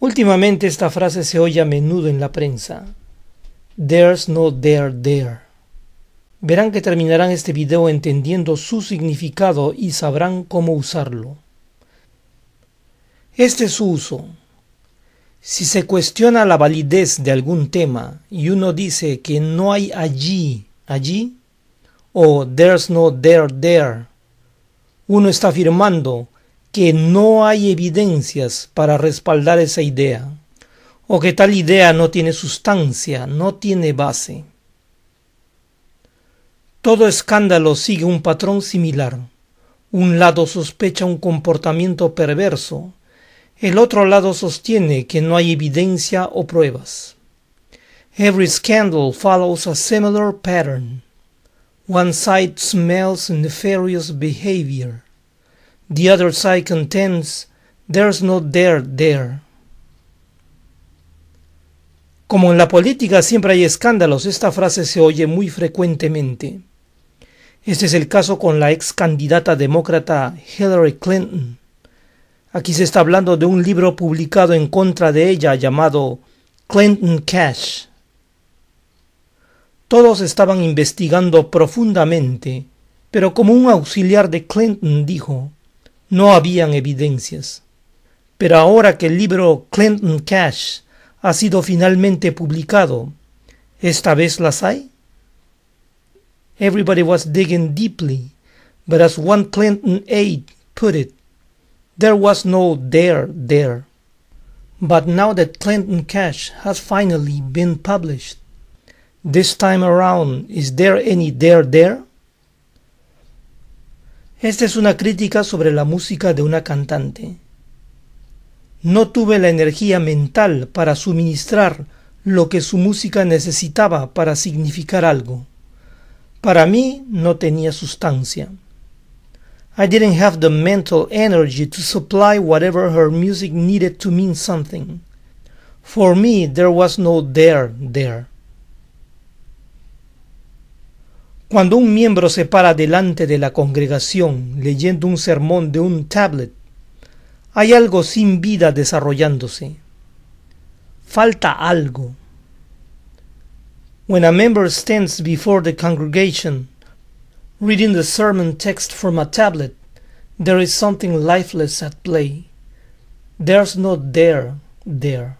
Últimamente esta frase se oye a menudo en la prensa. There's no there there. Verán que terminarán este video entendiendo su significado y sabrán cómo usarlo. Este es su uso. Si se cuestiona la validez de algún tema y uno dice que no hay allí, allí, o there's no there there, uno está afirmando que no hay evidencias para respaldar esa idea, o que tal idea no tiene sustancia, no tiene base. Todo escándalo sigue un patrón similar. Un lado sospecha un comportamiento perverso, el otro lado sostiene que no hay evidencia o pruebas. Every scandal follows a similar pattern. One side smells nefarious behavior. The other side contends there's no there there. Como en la política siempre hay escándalos, esta frase se oye muy frecuentemente. Este es el caso con la ex candidata demócrata Hillary Clinton. Aquí se está hablando de un libro publicado en contra de ella llamado Clinton Cash. Todos estaban investigando profundamente, pero como un auxiliar de Clinton dijo, no habían evidencias. Pero ahora que el libro Clinton Cash ha sido finalmente publicado, ¿esta vez las hay? Everybody was digging deeply, but as one Clinton aide put it, there was no there there. But now that Clinton Cash has finally been published, this time around, is there any there there? Esta es una crítica sobre la música de una cantante. No tuve la energía mental para suministrar lo que su música necesitaba para significar algo. Para mí no tenía sustancia. I didn't have the mental energy to supply whatever her music needed to mean something. For me there was no there there. Cuando un miembro se para delante de la congregación leyendo un sermón de un tablet, hay algo sin vida desarrollándose. Falta algo. When a member stands before the congregation reading the sermon text from a tablet, there is something lifeless at play. There's no there there.